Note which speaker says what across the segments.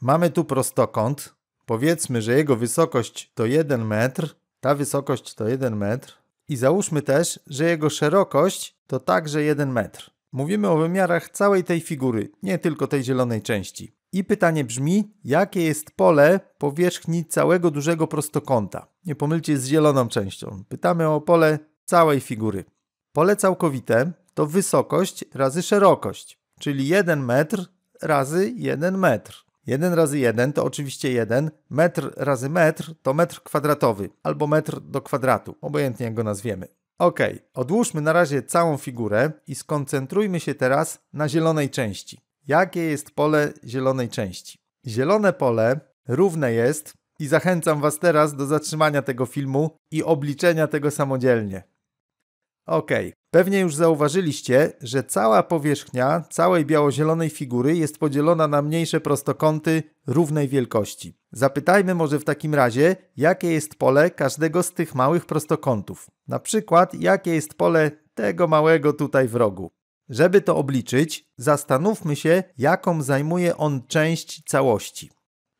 Speaker 1: Mamy tu prostokąt. Powiedzmy, że jego wysokość to 1 metr. Ta wysokość to 1 metr. I załóżmy też, że jego szerokość to także 1 metr. Mówimy o wymiarach całej tej figury, nie tylko tej zielonej części. I pytanie brzmi, jakie jest pole powierzchni całego dużego prostokąta? Nie pomylcie z zieloną częścią. Pytamy o pole całej figury. Pole całkowite to wysokość razy szerokość, czyli 1 metr razy 1 metr. 1 razy 1 to oczywiście 1, metr razy metr to metr kwadratowy albo metr do kwadratu, obojętnie jak go nazwiemy. Ok, odłóżmy na razie całą figurę i skoncentrujmy się teraz na zielonej części. Jakie jest pole zielonej części? Zielone pole równe jest, i zachęcam Was teraz do zatrzymania tego filmu i obliczenia tego samodzielnie. Ok, Pewnie już zauważyliście, że cała powierzchnia całej białozielonej figury jest podzielona na mniejsze prostokąty równej wielkości. Zapytajmy może w takim razie, jakie jest pole każdego z tych małych prostokątów. Na przykład, jakie jest pole tego małego tutaj w rogu. Żeby to obliczyć, zastanówmy się, jaką zajmuje on część całości.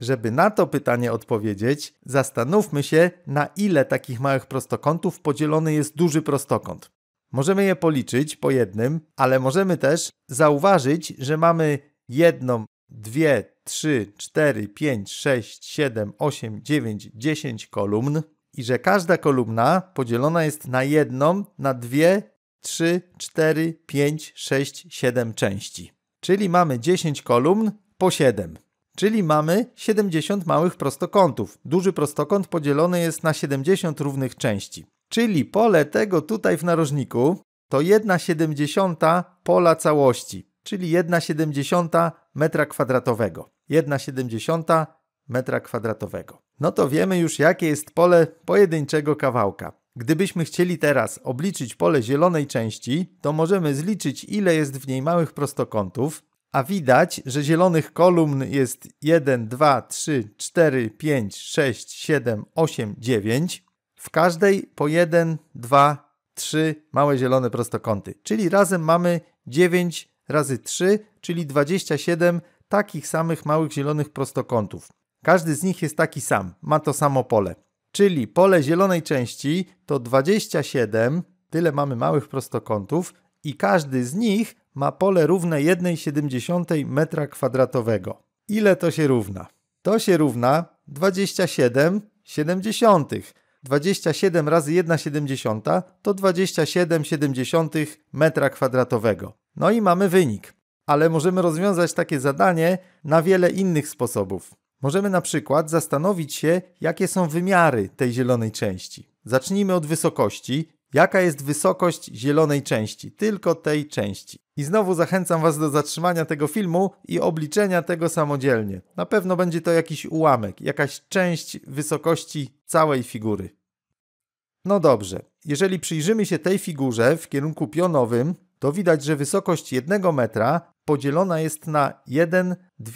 Speaker 1: Żeby na to pytanie odpowiedzieć, zastanówmy się, na ile takich małych prostokątów podzielony jest duży prostokąt. Możemy je policzyć po jednym, ale możemy też zauważyć, że mamy jedną, dwie, trzy, cztery, pięć, sześć, siedem, osiem, dziewięć, dziesięć kolumn i że każda kolumna podzielona jest na jedną, na dwie, trzy, cztery, pięć, sześć, siedem części. Czyli mamy 10 kolumn po 7. Czyli mamy 70 małych prostokątów. Duży prostokąt podzielony jest na 70 równych części. Czyli pole tego tutaj w narożniku to 1,7 pola całości, czyli 1,7 metra kwadratowego. 1,7 metra kwadratowego. No to wiemy już, jakie jest pole pojedynczego kawałka. Gdybyśmy chcieli teraz obliczyć pole zielonej części, to możemy zliczyć, ile jest w niej małych prostokątów, a widać, że zielonych kolumn jest 1, 2, 3, 4, 5, 6, 7, 8, 9. W każdej po 1, 2, 3 małe zielone prostokąty. Czyli razem mamy 9 razy 3, czyli 27 takich samych małych zielonych prostokątów. Każdy z nich jest taki sam, ma to samo pole. Czyli pole zielonej części to 27, tyle mamy małych prostokątów i każdy z nich ma pole równe 1,7 metra kwadratowego. Ile to się równa? To się równa 27 siedemdziesiątych 27 razy 1,7 to 27,7 metra kwadratowego. No i mamy wynik. Ale możemy rozwiązać takie zadanie na wiele innych sposobów. Możemy na przykład zastanowić się, jakie są wymiary tej zielonej części. Zacznijmy od wysokości Jaka jest wysokość zielonej części? Tylko tej części. I znowu zachęcam Was do zatrzymania tego filmu i obliczenia tego samodzielnie. Na pewno będzie to jakiś ułamek, jakaś część wysokości całej figury. No dobrze, jeżeli przyjrzymy się tej figurze w kierunku pionowym, to widać, że wysokość 1 metra podzielona jest na 1, 2,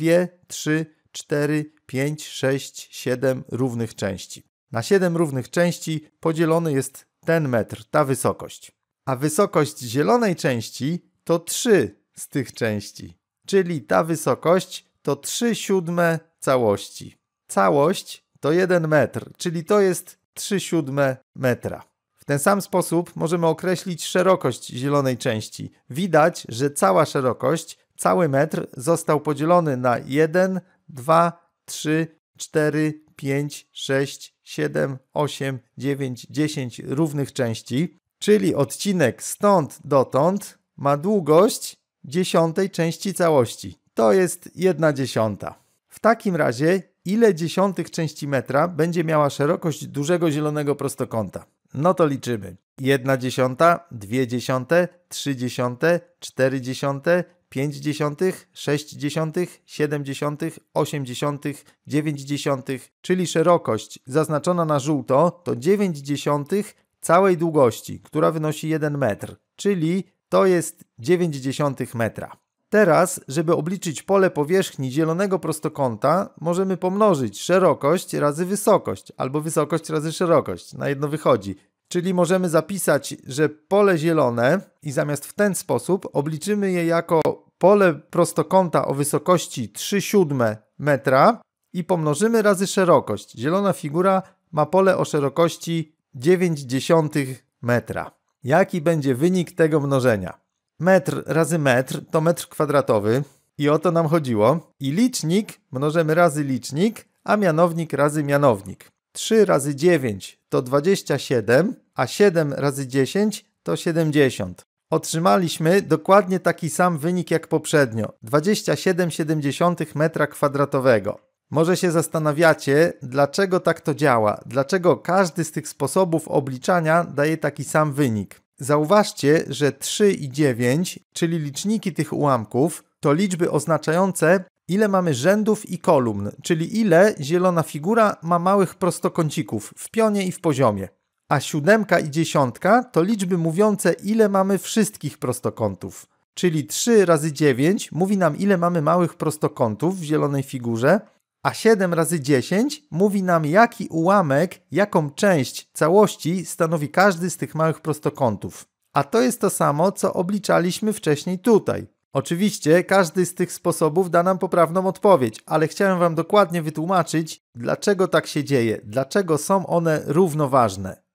Speaker 1: 3, 4, 5, 6, 7 równych części. Na 7 równych części podzielony jest ten metr, ta wysokość. A wysokość zielonej części to 3 z tych części, czyli ta wysokość to 3 siódme całości. Całość to 1 metr, czyli to jest 3 siódme metra. W ten sam sposób możemy określić szerokość zielonej części. Widać, że cała szerokość, cały metr został podzielony na 1, 2, 3, 4, 5, 6, 7, 8, 9, 10 równych części, czyli odcinek stąd dotąd ma długość dziesiątej części całości. To jest jedna dziesiąta. W takim razie ile dziesiątych części metra będzie miała szerokość dużego zielonego prostokąta? No to liczymy. 1 dziesiąta, 2 dziesiąte, 3 dziesiąte, 4 dziesiąte, 5 dziesiątych, 6 dziesiątych, 7 dziesiątych, 8 dziesiątych, 9 dziesiątych, czyli szerokość zaznaczona na żółto to 9 dziesiątych całej długości, która wynosi 1 metr, czyli to jest 9 dziesiątych metra. Teraz, żeby obliczyć pole powierzchni zielonego prostokąta, możemy pomnożyć szerokość razy wysokość, albo wysokość razy szerokość. Na jedno wychodzi Czyli możemy zapisać, że pole zielone i zamiast w ten sposób obliczymy je jako pole prostokąta o wysokości 3 siódme metra i pomnożymy razy szerokość. Zielona figura ma pole o szerokości 9 dziesiątych metra. Jaki będzie wynik tego mnożenia? Metr razy metr to metr kwadratowy i o to nam chodziło. I licznik mnożymy razy licznik, a mianownik razy mianownik. 3 razy 9 to 27, a 7 razy 10 to 70. Otrzymaliśmy dokładnie taki sam wynik jak poprzednio 27,7 m2. Może się zastanawiacie, dlaczego tak to działa, dlaczego każdy z tych sposobów obliczania daje taki sam wynik. Zauważcie, że 3 i 9, czyli liczniki tych ułamków, to liczby oznaczające ile mamy rzędów i kolumn, czyli ile zielona figura ma małych prostokącików w pionie i w poziomie. A siódemka i dziesiątka to liczby mówiące, ile mamy wszystkich prostokątów. Czyli 3 razy 9 mówi nam, ile mamy małych prostokątów w zielonej figurze, a 7 razy 10 mówi nam, jaki ułamek, jaką część całości stanowi każdy z tych małych prostokątów. A to jest to samo, co obliczaliśmy wcześniej tutaj. Oczywiście każdy z tych sposobów da nam poprawną odpowiedź, ale chciałem Wam dokładnie wytłumaczyć, dlaczego tak się dzieje, dlaczego są one równoważne.